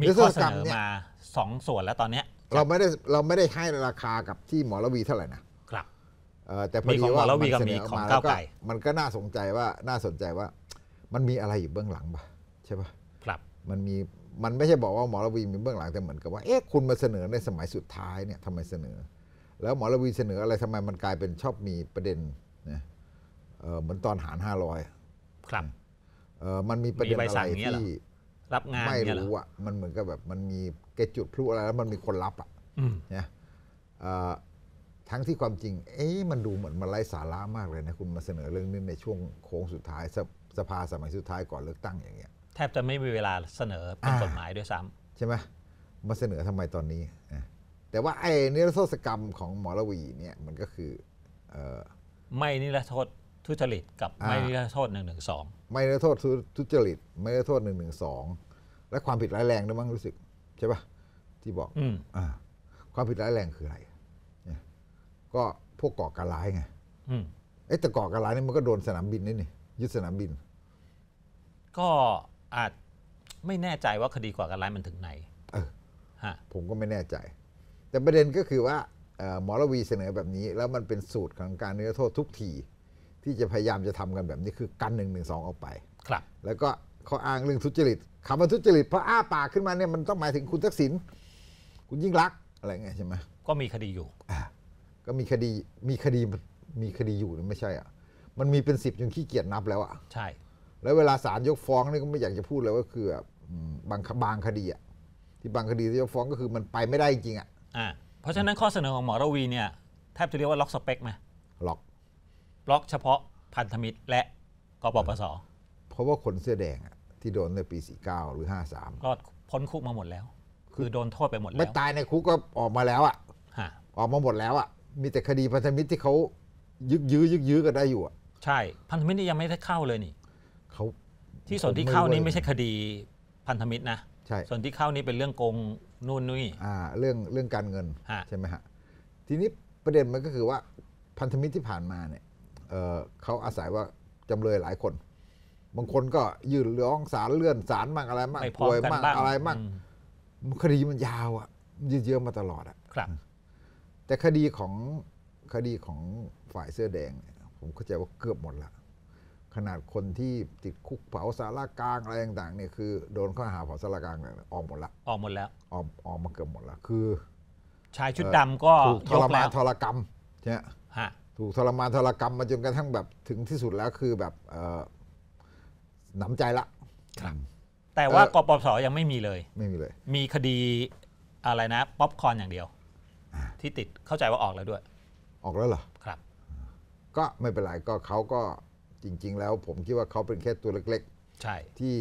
มีข้อเสนอมาสองส่วนแล้วตอนเนี้ยเราไม่ได้เราไม่ได้ให้ราคากับที่หมอระวีเท่าไหร่นะครับแต่พอดีว่าอระวีกัมีของก้าวไก็มันก็น่าสนใจว่าน่าสนใจว่ามันมีอะไรอยู่เบื้องหลังปะใช่ปะครับมันมีมันไม่ใช่บอกว่าหมอระวีมีเบื้องหลังแต่เหมือนกับว่า เอ๊ะคุณมาเสนอในสมัยสุดท้ายเนี่ยทำไมเสนอ แล้วหมอระวีเสนออะไรทำไมมันกลายเป็นชอบมีประเด็นนะเ่เหมือนตอนหารห้าร้อยครับเออมันมีประเด็นอะไรอย่างเงี้ยที่รับงานไม่รู้อ่ะมันเหมือนกับแบบมันมีเกจุดพลุอะไรแล้วมันมีคนรับอ่ะเนะ่ยทั้งที่ความจริง เอ๊ะมันดูเหมือนมันไร้สาระมากเลยนะคุณมาเสนอเรื่องนี้ในช่วงโค้งสุดท้ายสภสภาสมัยสุดท้ายก่อนเลือกตั้งอย่างเงี้ยแทบจะไม่มีเวลาเสนอเป็นกฎหมายด้วยซ้ำใช่ไหมมาเสนอทำไมตอนนี้แต่ว่าไอ้นิรโทษกรรมของหมอรวีเนี่ยมันก็คือออไม่นิรโทษทุจริต กับไม่ได้โทษ1นึไม่ได้โทษทุจริตไม่ได้โทษหนึ่งหนึ่งสองและความผิดร้ายแรงด้วยมั้งรู้สึกใช่ปะที่บอกอืมอ่าความผิดร้ายแรงคืออะไรก็พวกก่อการร้ายไงอเอ๊ะแต่ก่อการร้ายนี่มันก็โดนสนามบินนี่นี่ยึดสนามบิน ก็อาจไม่แน่ใจว่าคดีก่อการร้ายมันถึงไหนเออฮะผมก็ไม่แน่ใจ แต่ประเด็นก็คือว่า หมอระวีเสนอแบบนี้ แล้วมันเป็นสูตรของการเนื้อโทษทุกทีที่จะพยายามจะทำกันแบบนี้คือกันหนึ่งหนึ่งสองออกไป ครับ แล้วก็ข้ออ้างเรื่องทุจริตคำว่าทุจริตพออ้าปากขึ้นมาเนี่ยมันต้องหมายถึงคุณทักษิณคุณยิ่งรักอะไรเงี้ยใช่ไหม ก็มีคดีอยู่ อ่าก็มีคดีมีคดีมีคดีอยู่ไม่ใช่อ่ะ มันมีเป็นสิบจนขี้เกียจนับแล้วอ่ะ ใช่ แล้วเวลาศาลยกฟ้องนี่ก็ไม่อยากจะพูดเลยว่าคือบางบางคดีอ่ะที่บางคดีที่ยกฟ้องก็คือมันไปไม่ได้จริงอ่ะ อ่า เพราะฉะนั้นข้อเสนอของหมอรวีเนี่ยแทบจะเรียกว่าล็อกสเปกไหมล็อกล็อกเฉพาะพันธมิตรและกปปสเพราะว่าคนเสื้อแดงที่โดนในปี 49 หรือก็พ้นคุกมาหมดแล้ว คือโดนโทษไปหมดแล้ไม่ตายในคุกก็ออกมาแล้วอะะออกมาหมดแล้วอะมีแต่คดีพันธมิตรที่เขายึกยื้อยึกยื้อกันได้อยู่อะใช่ พันธมิตรนี่ยังไม่ได้เข้าเลยนี่เขาที่ส่วนที่เข้านี่ไม่ใช่คดีพันธมิตรนะใช่ส่วนที่เข้านี่เป็นเรื่องโกงนู่นนี่อ่าเรื่องเรื่องการเงินใช่ไหมฮะทีนี้ประเด็นมันก็คือว่าพันธมิตรที่ผ่านมาเนี่ยเขาอาศัยว่าจำเลยหลายคน บางคนก็ยื่นร้องศาลเลื่อนศาลมั่งอะไรมั่งป่วยมั่งาอะไรมั่งคดีมันยาวอ่ะ ยืดเยื้อมาตลอดอ่ะ ครับแต่คดีของคดีของฝ่ายเสื้อแดงผมเข้าใจว่าเกือบหมดละขนาดคนที่ติดคุกเผาสารากลางอะไรต่างๆเนี่ยคือโดนข้อหาเผาสารากลางเนี่ยออกหมดละออกหมดแล้ว ออกออกมาเกือบหมดละคือ ชายชุดดำก็ถูกทรมานทรกรรมใช่ไหมฮะถูกทรมานทรกรรมมาจนกระทั่งแบบถึงที่สุดแล้วคือแบบหนำใจละครับแต่ว่ากปสยังไม่มีเลย ไม่มีเลย มีคดีอะไรนะป๊อปคอนอย่างเดียว ที่ติดเข้าใจว่าออกแล้วด้วย ออกแล้วเหรอครับ ก็ไม่เป็นไรก็เขาก็จริง ๆ แล้ว ผมคิดว่าเขาเป็นแค่ตัวเล็ก ๆ ใช่ที่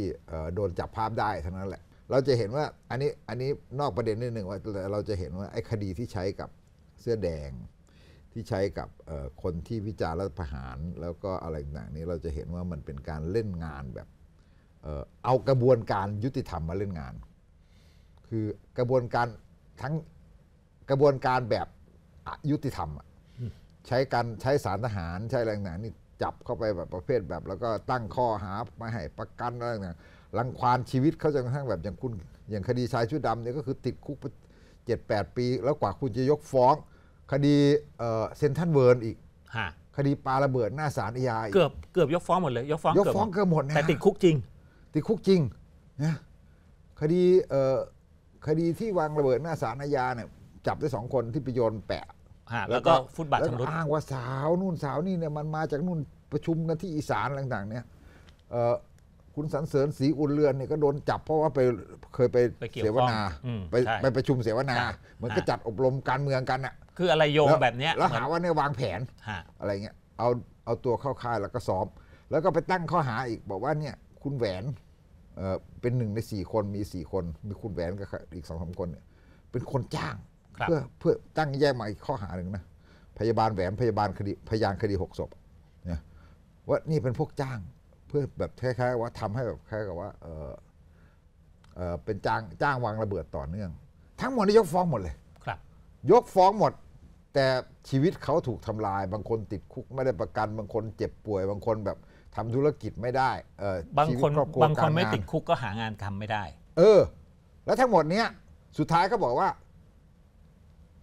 โดนจับภาพได้เท่านั้นแหละ เราจะเห็นว่าอันนี้อันนี้นอกประเด็นนิดหนึ่งว่าเราจะเห็นว่าไอ้คดีที่ใช้กับเสื้อแดงที่ใช้กับคนที่วิจารณ์รัฐประหาร แล้วก็อะไรต่างๆนี้เราจะเห็นว่ามันเป็นการเล่นงานแบบเอากระบวนการยุติธรรมมาเล่นงาน คือกระบวนการทั้งกระบวนการแบบยุติธรรมใช้การใช้สารทหารใช้อะไรต่างนี่จับเข้าไปแบบประเภทแบบ แล้วก็ตั้งข้อหามาให้ประกันอะไรต่างรังควานชีวิตเขาจนกระทั่งแบบอย่างคุณ อย่างคดีชายชุดดำเนี่ยก็คือติดคุกเจ็ดแปดปี แล้วกว่าคุณจะยกฟ้องคดีเซนทันเวิร์นอีก คดีปาระเบิดหน้าศาลอาญาเกือบเกือบยกฟ้องหมดเลยยกฟ้องยกฟ้องเกือบหมดนะแต่ติดคุกจริง ติดคุกจริงนะคดีคดีที่วางระเบิดหน้าศาลอาญาเนี่ยจับได้สองคนที่ไปโยนแปะ แล้วก็ฟุตบาทชำรถอ้างว่าสาวนู่นสาวนี่เนี่ยมันมาจากนู่นประชุมกันที่อีสานต่างๆเนี่ยคุณสันเสริญสีอุ่นเรือนเนี่ยก็โดนจับเพราะว่าไปเคยไปเสวนาไปไปประชุมเสวนาเหมือนก็จัดอบรมการเมืองกันอ่ะคืออะไรโยงแบบเนี้ยแล้วหาว่าเนี่ยวางแผนอะไรเงี้ย เอาเอาตัวเข้าค่ายแล้วก็ซ้อมแล้วก็ไปตั้งข้อหาอีกบอกว่าเนี่ยคุณแหวนเป็นหนึ่งในสี่คนมีสี่คนมีคุณแหวนกับอีกสองสามคนเนี่ยเป็นคนจ้างเพื่อเพื่อตั้งแยกมาอีกข้อหาหนึ่งนะพยาบาลแหวนพยาบาลคดีพยานคดีหกศพเนี่ยว่านี่เป็นพวกจ้าง เพื่อแบบคล้ายๆว่าทำให้แบบคล้ายกับว่าเออเออเป็นจ้างจ้างวางระเบิดต่อเนื่อง ทั้งหมดนี่ยกฟ้องหมดเลยครับ ยกฟ้องหมดแต่ชีวิตเขาถูกทำลาย บางคนติดคุกไม่ได้ประกันบางคนเจ็บป่วยบางคนแบบทำธุรกิจไม่ได้ เออบางคนบางคนไม่ติดคุกก็หางานทำไม่ได้ เออ แล้วทั้งหมดเนี้ยสุดท้ายก็บอกว่า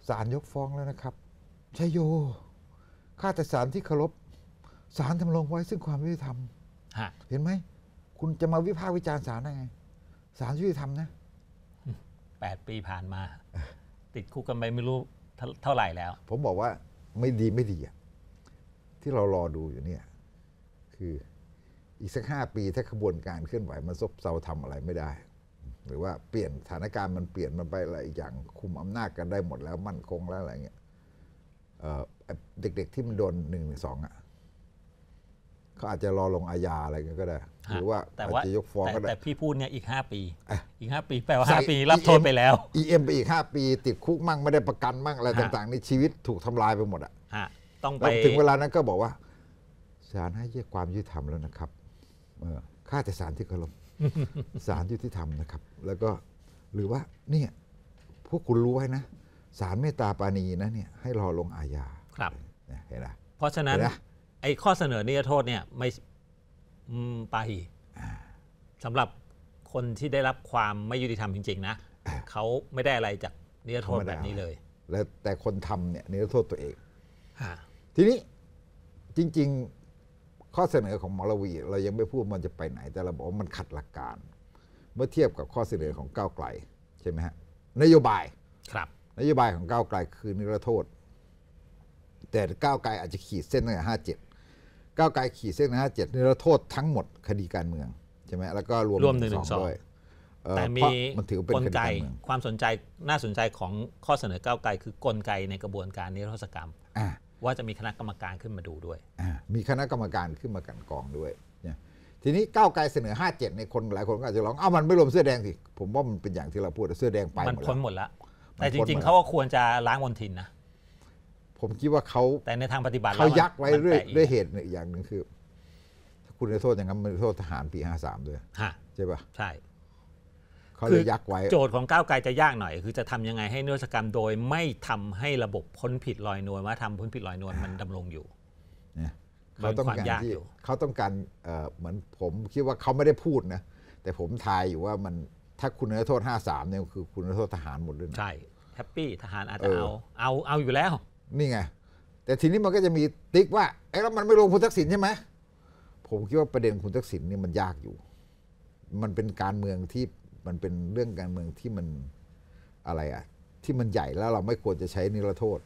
ศาลยกฟ้องแล้วนะครับชยโยข้าแต่ศาลที่เคารพศาลทำลงไว้ซึ่งความยุติธรรมเห็นไหมคุณจะมาวิพากษ์วิจารณ์ศาลได้ไงศาลยุติธรรมนะแปดปีผ่านมา ติดคุกกันไปไม่รู้เท่าไหร่แล้ว ผมบอกว่าไม่ดีไม่ดีอะที่เรารอดูอยู่เนี่ยคืออีกสักห้าปีถ้าขบวนการเคลื่อนไหวมันซบเซาทำอะไรไม่ได้ หรือว่าเปลี่ยนสถานการณ์มันเปลี่ยนมันไปอะไรอย่างคุมอำนาจกันได้หมดแล้วมั่นคงแล้วอะไรเงี้ยเด็กๆที่มันโดนหนึ่งสองอ่ะเขาอาจจะรอลงอาญาอะไรเงี้ยก็ได้หรือว่าแต่ว่าจะยกฟ้องก็ได้แต่พี่พูดเนี่ยอีก 5 ปีอีก 5 ปี แปลว่า 5 ปีรับโทษไปแล้ว EM ไปอีก 5 ปี ติดคุกมั่งไม่ได้ประกันมั่ง อะไรต่างๆในชีวิตถูกทำลายไปหมดอ่ะต้องไปถึงเวลานั้นก็บอกว่าศาลให้เยียความยุติธรรมแล้วนะครับข้าแต่ศาลที่เคารพศาลยุติธรรมนะครับ แล้วก็หรือว่าเนี่ยพวกคุณรู้ไว้นะศาลเมตตาปานีนะเนี่ย ให้รอลงอาญาครับเห็นไหมเพราะฉะนั้นไอ้ข้อเสนอนิรโทษเนี่ยไม่ปาหีสำหรับคนที่ได้รับความไม่ยุติธรรมจริง ๆ นะเขาไม่ได้อะไรจากนิรโทษแบบนี้เลย แล้วแต่คนทำเนี่ยนิรโทษตัวเองทีนี้จริง ๆข้อเสนอของมอลวีเรายังไม่พูดมันจะไปไหนแต่เราบอกว่ามันขัดหลักการ เมื่อเทียบกับข้อเสนอของก้าวไกลใช่ไหมฮะนโยบายครับ นโยบายของก้าวไกลคือนิรโทษ แต่ก้าวไกล อาจจะขีดเส้นตั้งแต่ห้าเจ็ดก้าวไกลขีดเส้นห้าเจ็ดนี่เราโทษทั้งหมดคดีการเมืองใช่ไหมแล้วก็รวมรวมหนึ่งสองด้วยแต่มีมันถือเป็นกลไกความสนใจน่าสนใจของข้อเสนอก้าวไกลคือกลไกในกระบวนการนิรโทษกรรมว่าจะมีคณะกรรมการขึ้นมาดูด้วยมีคณะกรรมการขึ้นมากันกองด้วย ทีนี้ก้าวไกลเสนอ 57 ในคนหลายคนก็อาจจะร้อง เอ้ามันไม่รวมเสื้อแดงสิ ผมว่ามันเป็นอย่างที่เราพูดเสื้อแดงไปมันพ้นหมดแล้ว แต่จริง ๆเขาก็ควรจะล้างมลทินนะผมคิดว่าเขาแต่ในทางปฏิบัติเขายักไว้ด้วยด้วยเหตุอย่างหนึ่งคือถ้าคุณจะโทษอย่างนั้นมันโทษทหารปีห้าสามด้วยใช่ปะใช่เขาเลยยักไว้โจทย์ของก้าวไกลจะยากหน่อย คือจะทำยังไงให้นวัตกรรมโดยไม่ทำให้ระบบพ้นผิดลอยนวลว่าทำพ้นผิดลอยนวลมันดำรงอยู่เขาต้องการที่เขาต้องการเหมือนผมคิดว่าเขาไม่ได้พูดนะแต่ผมทายอยู่ว่ามันถ้าคุณจะโทษห้าสามเนี่ยคือคุณจะโทษทหารหมดเลยใช่แฮปปี้ทหารอาจจะเอาเอาเอาอยู่แล้วนี่ไงแต่ทีนี้มันก็จะมีติ๊กว่าไอ้แล้วมันไม่ลงคุณทักษิณใช่ไหมผมคิดว่าประเด็นคุณทักษิณนี่มันยากอยู่ มันเป็นการเมืองที่มันเป็นเรื่องการเมืองที่มันอะไรอะที่มันใหญ่แล้วเราไม่ควรจะใช้นิรโทษ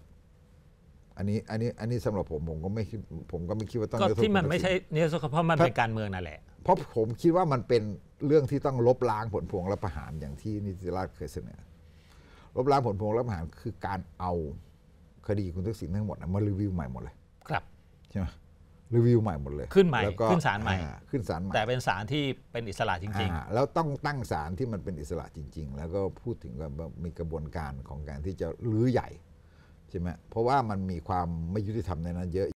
อันนี้อันนี้อันนี้สำหรับผมผมก็ไม่ผมก็ไม่คิดว่าต้องก็ที่มันไม่ใช่นิรโทษเพราะมันเป็นการเมืองนั่นแหละเพราะผมคิดว่ามันเป็นเรื่องที่ต้องลบล้างผลพวงและประหารอย่างที่นิติราชเคยเสนอลบล้างผลพวงและประหารคือการเอาคดีคุณทักษิณทั้งหมดมารีวิวใหม่หมดเลยครับใช่ไหมรีวิวใหม่หมดเลย ขึ้นใหม่ขึ้นศาลใหม่ขึ้นศาลใหม่แต่เป็นศาลที่เป็นอิสระจริงๆแล้วต้องตั้งศาลที่มันเป็นอิสระจริง ๆ แล้วก็พูดถึงว่ามีกระบวนการของการที่จะรื้อใหญ่ใช่ไหมเพราะว่ามันมีความไม่ยุติธรรมในนั้นเยอะ